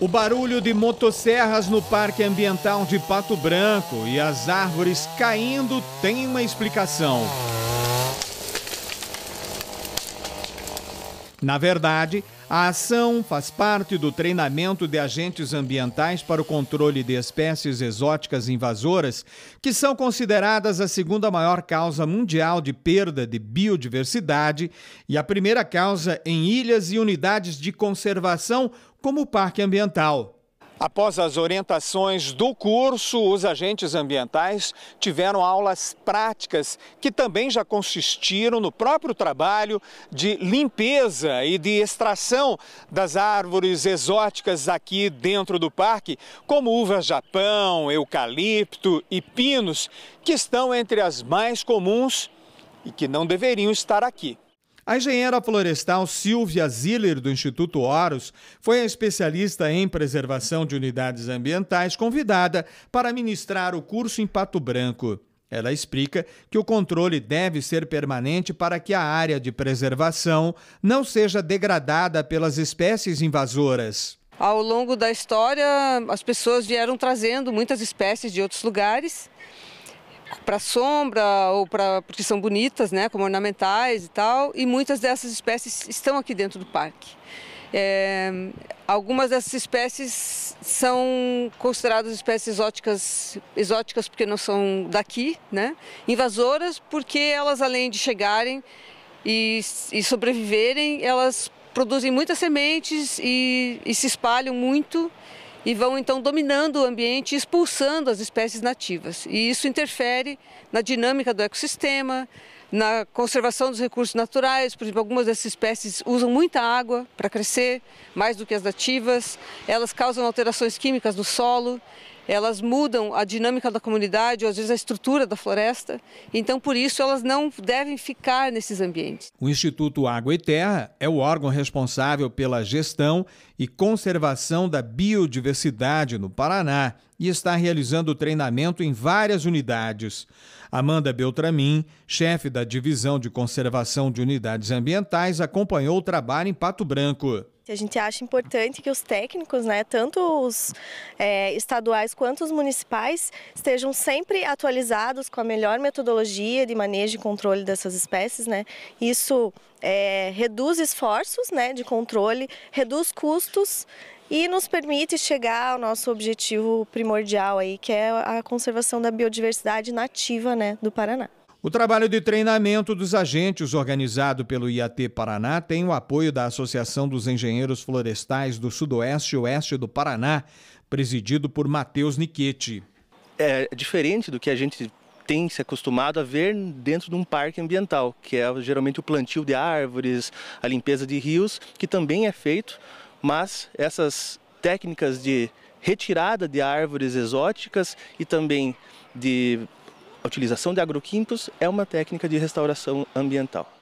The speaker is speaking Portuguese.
O barulho de motosserras no Parque Ambiental de Pato Branco e as árvores caindo tem uma explicação. Na verdade, a ação faz parte do treinamento de agentes ambientais para o controle de espécies exóticas invasoras, que são consideradas a segunda maior causa mundial de perda de biodiversidade e a primeira causa em ilhas e unidades de conservação, como o Parque Ambiental. Após as orientações do curso, os agentes ambientais tiveram aulas práticas que também já consistiram no próprio trabalho de limpeza e de extração das árvores exóticas aqui dentro do parque, como uva-japão, eucalipto e pinos, que estão entre as mais comuns e que não deveriam estar aqui. A engenheira florestal Silvia Ziller, do Instituto Horus, foi a especialista em preservação de unidades ambientais convidada para ministrar o curso em Pato Branco. Ela explica que o controle deve ser permanente para que a área de preservação não seja degradada pelas espécies invasoras. Ao longo da história, as pessoas vieram trazendo muitas espécies de outros lugares para sombra ou para porque são bonitas, né, como ornamentais e tal, e muitas dessas espécies estão aqui dentro do parque. É, algumas dessas espécies são consideradas espécies exóticas, exóticas porque não são daqui, né? Invasoras porque elas além de chegarem e, e sobreviverem, elas produzem muitas sementes e, e se espalham muito e vão então dominando o ambiente, expulsando as espécies nativas. E isso interfere na dinâmica do ecossistema, na conservação dos recursos naturais, por exemplo, algumas dessas espécies usam muita água para crescer, mais do que as nativas, elas causam alterações químicas no solo, elas mudam a dinâmica da comunidade, ou às vezes a estrutura da floresta. Então, por isso, elas não devem ficar nesses ambientes. O Instituto Água e Terra é o órgão responsável pela gestão e conservação da biodiversidade no Paraná e está realizando treinamento em várias unidades. Amanda Beltramin, chefe da Divisão de Conservação de Unidades Ambientais, acompanhou o trabalho em Pato Branco a gente acha importante que os técnicos, né, tanto os é, estaduais quanto os municipais, estejam sempre atualizados com a melhor metodologia de manejo e controle dessas espécies. Né? Isso é, reduz esforços né, de controle, reduz custos e nos permite chegar ao nosso objetivo primordial aí, que é a conservação da biodiversidade nativa né, do Paraná. O trabalho de treinamento dos agentes organizado pelo IAT Paraná tem o apoio da Associação dos Engenheiros Florestais do Sudoeste e Oeste do Paraná, presidido por Matheus Niquete. É diferente do que a gente tem se acostumado a ver dentro de um parque ambiental, que é geralmente o plantio de árvores, a limpeza de rios, que também é feito, mas essas técnicas de retirada de árvores exóticas e também de a utilização de agroquímicos é uma técnica de restauração ambiental.